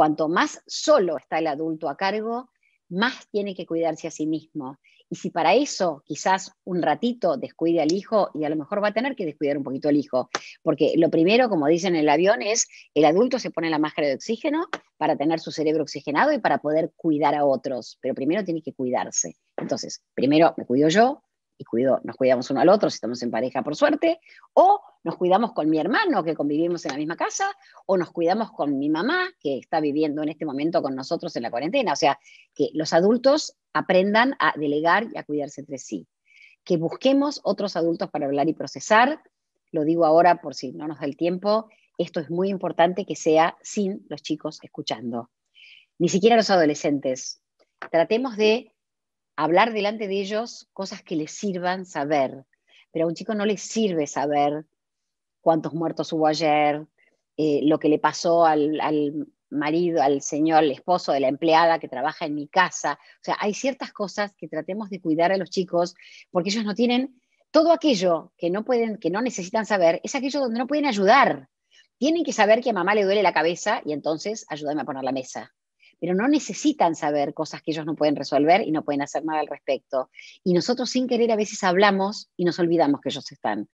Cuanto más solo está el adulto a cargo, más tiene que cuidarse a sí mismo. Y si para eso quizás un ratito descuide al hijo, y a lo mejor va a tener que descuidar un poquito al hijo, porque lo primero, como dicen en el avión, es el adulto se pone la máscara de oxígeno para tener su cerebro oxigenado y para poder cuidar a otros, pero primero tiene que cuidarse. Entonces, primero me cuido yo, y nos cuidamos uno al otro si estamos en pareja, por suerte, o nos cuidamos con mi hermano que convivimos en la misma casa, o nos cuidamos con mi mamá que está viviendo en este momento con nosotros en la cuarentena. O sea, que los adultos aprendan a delegar y a cuidarse entre sí. Que busquemos otros adultos para hablar y procesar. Lo digo ahora por si no nos da el tiempo. Esto es muy importante que sea sin los chicos escuchando. Ni siquiera los adolescentes. Tratemos de hablar delante de ellos cosas que les sirvan saber. Pero a un chico no le sirve saber cuántos muertos hubo ayer, eh, lo que le pasó al, marido, al señor, al esposo de la empleada que trabaja en mi casa. O sea, hay ciertas cosas que tratemos de cuidar a los chicos porque ellos no tienen todo aquello que no pueden, que no necesitan saber, es aquello donde no pueden ayudar. Tienen que saber que a mamá le duele la cabeza y entonces ayúdame a poner la mesa pero no necesitan saber cosas que ellos no pueden resolver y no pueden hacer nada al respecto. Y nosotros sin querer a veces hablamos y nos olvidamos que ellos están.